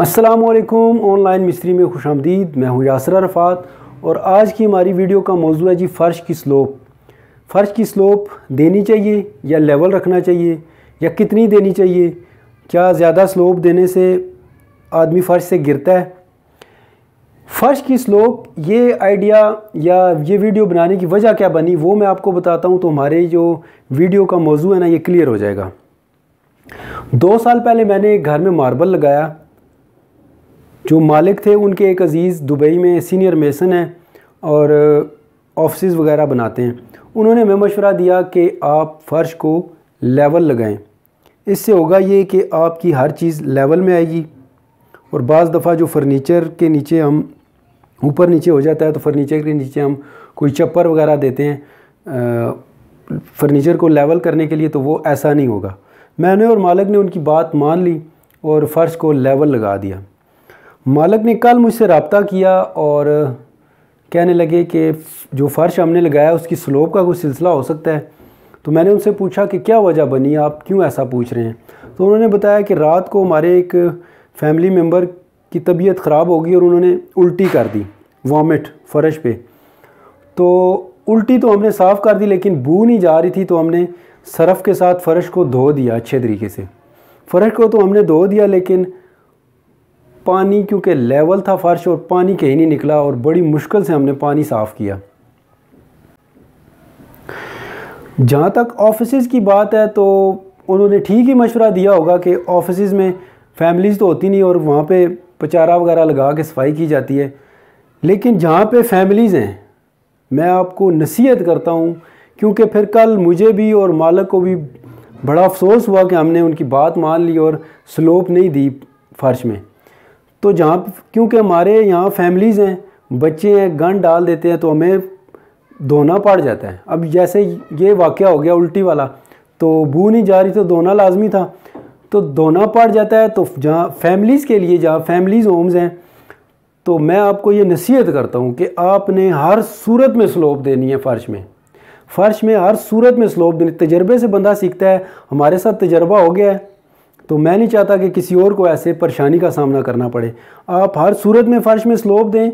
असलकुम ऑनलाइन मिस्त्री में खुश आमदीद मैं हूँ यासर रफ़ात और आज की हमारी वीडियो का मौजू है जी फ़र्श की स्लोप फ़र्श की स्लोप देनी चाहिए या लेवल रखना चाहिए या कितनी देनी चाहिए क्या ज़्यादा स्लोप देने से आदमी फ़र्श से गिरता है फ़र्श की स्लोप ये आइडिया या ये वीडियो बनाने की वजह क्या बनी वो मैं आपको बताता हूँ तो हमारे जो वीडियो का मौजू है ना ये क्लियर हो जाएगा दो साल पहले मैंने एक घर में मार्बल लगाया जो मालिक थे उनके एक अज़ीज़ दुबई में सीनियर मेसन हैं और ऑफिस वगैरह बनाते हैं उन्होंने हमें मशवरा दिया कि आप फ़र्श को लेवल लगाएं इससे होगा ये कि आपकी हर चीज़ लेवल में आएगी और बज़ दफ़ा जो फर्नीचर के नीचे हम ऊपर नीचे हो जाता है तो फर्नीचर के नीचे हम कोई चप्पर वगैरह देते हैं फर्नीचर को लेवल करने के लिए तो वो ऐसा नहीं होगा मैंने और मालिक ने उनकी बात मान ली और फ़र्श को लेवल लगा दिया मालक ने कल मुझसे रबता किया और कहने लगे कि जो फ़र्श हमने लगाया उसकी स्लोप का कोई सिलसिला हो सकता है तो मैंने उनसे पूछा कि क्या वजह बनी आप क्यों ऐसा पूछ रहे हैं तो उन्होंने बताया कि रात को हमारे एक फैमिली मेम्बर की तबीयत ख़राब हो गई और उन्होंने उल्टी कर दी वामिट फर्श पे तो उल्टी तो हमने साफ़ कर दी लेकिन बू नहीं जा रही थी तो हमने सरफ़ के साथ फ़र्श को धो दिया अच्छे तरीके से फ़र्श को तो हमने धो दिया लेकिन पानी क्योंकि लेवल था फर्श और पानी कहीं नहीं निकला और बड़ी मुश्किल से हमने पानी साफ़ किया जहाँ तक ऑफिस की बात है तो उन्होंने ठीक ही मशवरा दिया होगा कि ऑफिस में फैमिलीज़ तो होती नहीं और वहाँ पे पचारा वगैरह लगा के सफाई की जाती है लेकिन जहाँ पे फैमिलीज़ हैं मैं आपको नसीहत करता हूँ क्योंकि फिर कल मुझे भी और मालक को भी बड़ा अफसोस हुआ कि हमने उनकी बात मान ली और स्लोप नहीं दी फर्श में तो जहाँ क्योंकि हमारे यहाँ फैमिलीज़ हैं बच्चे हैं गन डाल देते हैं तो हमें धोना पड़ जाता है अब जैसे ये वाक़ हो गया उल्टी वाला तो बू नहीं जा रही तो धोना लाजमी था तो धोना पड़ जाता है तो जहाँ फैमिलीज़ के लिए जहाँ फैमिलीज़ होम्स हैं तो मैं आपको ये नसीहत करता हूँ कि आपने हर सूरत में स्लोप देनी है फ़र्श में फ़र्श में हर सूरत में स्लोप देनी तजर्बे से बंदा सीखता है हमारे साथ तजर्बा हो गया है तो मैं नहीं चाहता कि किसी और को ऐसे परेशानी का सामना करना पड़े आप हर सूरत में फ़र्श में स्लोप दें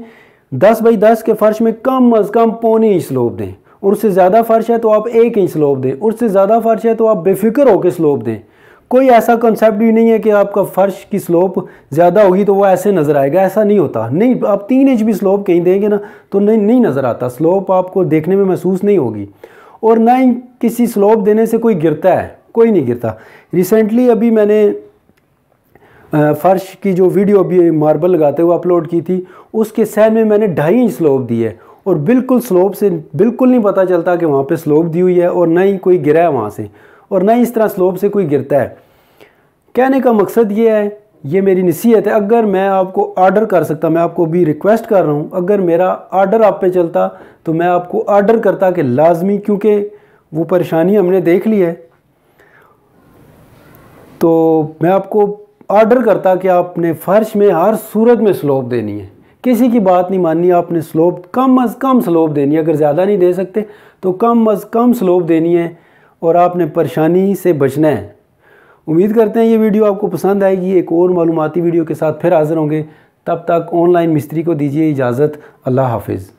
दस बाई दस के फ़र्श में कम अज़ कम पौने इंच स्लोप दें और उससे ज़्यादा फ़र्श है तो आप एक इंच स्लोप दें और उससे ज़्यादा फ़र्श है तो आप बेफिक्र होकर स्लोप दें कोई ऐसा कंसेप्ट भी नहीं है कि आपका फ़र्श की स्लोप ज़्यादा होगी तो वो ऐसे नज़र आएगा ऐसा नहीं होता नहीं आप तीन इंच भी स्लोप कहीं देंगे ना तो नहीं नहीं नज़र आता स्लोप आपको देखने में महसूस नहीं होगी और ना ही किसी स्लोप देने से कोई गिरता है कोई नहीं गिरता रिसेंटली अभी मैंने फ़र्श की जो वीडियो अभी मार्बल लगाते हुए अपलोड की थी उसके सैल में मैंने ढाई इंच स्लोप दी है और बिल्कुल स्लोप से बिल्कुल नहीं पता चलता कि वहाँ पे स्लोप दी हुई है और ना ही कोई गिरा है वहाँ से और ना ही इस तरह स्लोप से कोई गिरता है कहने का मकसद ये है ये मेरी नसीहत है अगर मैं आपको आर्डर कर सकता मैं आपको भी रिक्वेस्ट कर रहा हूँ अगर मेरा आर्डर आप पे चलता तो मैं आपको आर्डर करता कि लाजमी क्योंकि वो परेशानी हमने देख ली है तो मैं आपको ऑर्डर करता कि आपने फ़र्श में हर सूरत में स्लोप देनी है किसी की बात नहीं माननी आपने स्लोप कम अज़ कम स्लोप देनी है अगर ज़्यादा नहीं दे सकते तो कम अज़ कम स्लोप देनी है और आपने परेशानी से बचना है उम्मीद करते हैं ये वीडियो आपको पसंद आएगी एक और मालूमती वीडियो के साथ फिर हाज़िर होंगे तब तक ऑनलाइन मिस्त्री को दीजिए इजाज़त अल्लाह हाफिज़